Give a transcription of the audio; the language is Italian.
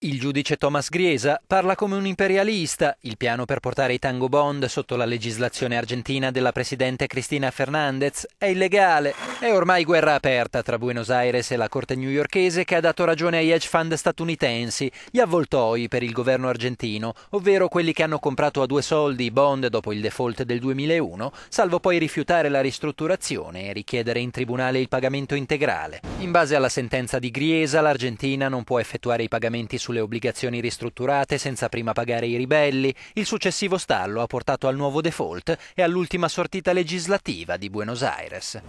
Il giudice Thomas Griesa parla come un imperialista. Il piano per portare i tango bond sotto la legislazione argentina della presidente Cristina Fernandez è illegale. È ormai guerra aperta tra Buenos Aires e la corte newyorkese che ha dato ragione ai hedge fund statunitensi, gli avvoltoi per il governo argentino, ovvero quelli che hanno comprato a due soldi i bond dopo il default del 2001, salvo poi rifiutare la ristrutturazione e richiedere in tribunale il pagamento integrale. In base alla sentenza di Griesa, l'Argentina non può effettuare i pagamenti sulle obbligazioni ristrutturate senza prima pagare i ribelli, il successivo stallo ha portato al nuovo default e all'ultima sortita legislativa di Buenos Aires.